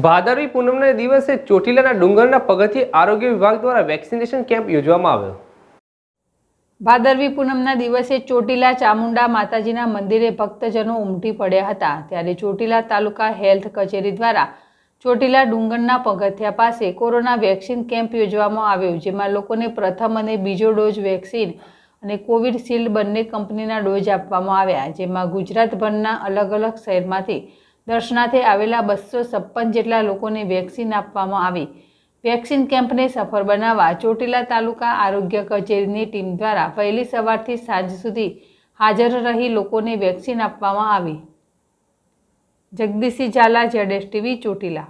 ભાદરવી પૂનમના દિવસે ચોટીલાના ડુંગરના પગથી આરોગ્ય વિભાગ દ્વારા વેક્સિનેશન કેમ્પ યોજવામાં આવ્યો ભાદરવી પૂનમના દિવસે ચોટીલા ચામુંડા માતાજીના મંદિરે ભક્તજનો ઉમટી પડ્યા હતા ત્યારે ચોટીલા તાલુકા હેલ્થ કચેરી દ્વારા ચોટીલા ડુંગરના પગથિયા પાસે કોરોના વેક્સિન કેમ્પ યોજવામાં આવ્યો જેમાં લોકોને પ્રથમ અને બીજો ડોઝ વેક્સિન અને કોવિડશીલ્ડ બંને કંપનીના ડોઝ આપવામાં આવ્યા જેમાં ગુજરાતભરના અલગ અલગ શહેરમાંથી દર્શનાથે આવેલા બસો છપ્પન જેટલા લોકોને વેક્સિન આપવામાં આવી વેક્સિન કેમ્પને સફળ બનાવવા ચોટીલા તાલુકા આરોગ્ય કચેરીની ટીમ દ્વારા વહેલી સવારથી સાંજ સુધી હાજર રહી લોકોને વેક્સિન આપવામાં આવી જગદીશી ઝાલા જેડેશ ટીવી ચોટીલા